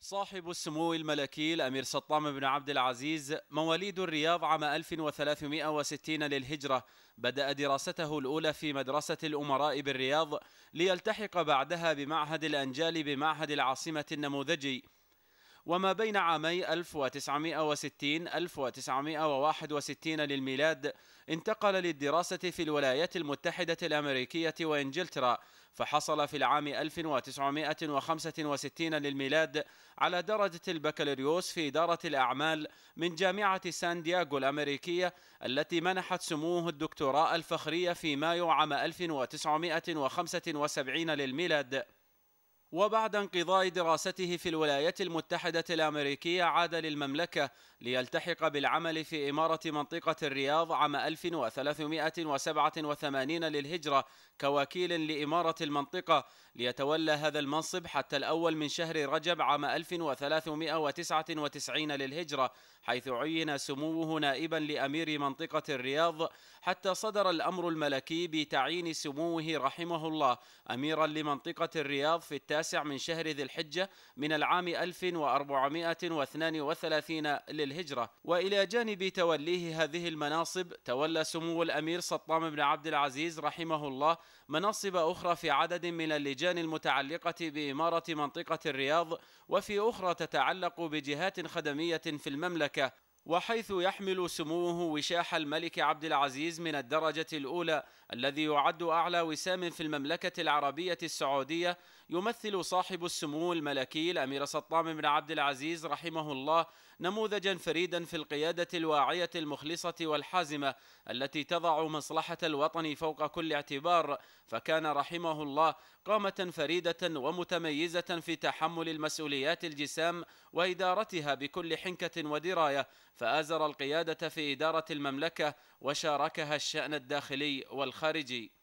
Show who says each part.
Speaker 1: صاحب السمو الملكي الأمير سطام بن عبد العزيز مواليد الرياض عام 1360 للهجرة بدأ دراسته الأولى في مدرسة الأمراء بالرياض ليلتحق بعدها بمعهد الأنجال بمعهد العاصمة النموذجي وما بين عامي 1960 1961 للميلاد انتقل للدراسة في الولايات المتحدة الأمريكية وإنجلترا فحصل في العام 1965 للميلاد على درجة البكالوريوس في إدارة الأعمال من جامعة سان دياغو الأمريكية التي منحت سموه الدكتوراه الفخرية في مايو عام 1975 للميلاد وبعد انقضاء دراسته في الولايات المتحدة الأمريكية عاد للمملكة ليلتحق بالعمل في إمارة منطقة الرياض عام 1387 للهجرة كوكيل لإمارة المنطقة ليتولى هذا المنصب حتى الأول من شهر رجب عام 1399 للهجرة حيث عين سموه نائبا لأمير منطقة الرياض حتى صدر الأمر الملكي بتعيين سموه رحمه الله أميرا لمنطقة الرياض في التاسع من شهر ذي الحجة من العام 1432 للهجرة الهجرة وإلى جانب توليه هذه المناصب تولى سمو الأمير سطام بن عبد العزيز رحمه الله مناصب أخرى في عدد من اللجان المتعلقة بإمارة منطقة الرياض وفي أخرى تتعلق بجهات خدمية في المملكة وحيث يحمل سموه وشاح الملك عبد العزيز من الدرجة الأولى الذي يعد أعلى وسام في المملكة العربية السعودية يمثل صاحب السمو الملكي الأمير سطام بن عبد العزيز رحمه الله نموذجا فريدا في القيادة الواعية المخلصة والحازمة التي تضع مصلحة الوطن فوق كل اعتبار فكان رحمه الله قامة فريدة ومتميزة في تحمل المسؤوليات الجسام وإدارتها بكل حنكة ودراية فآزر القيادة في إدارة المملكة وشاركها الشأن الداخلي والخارجي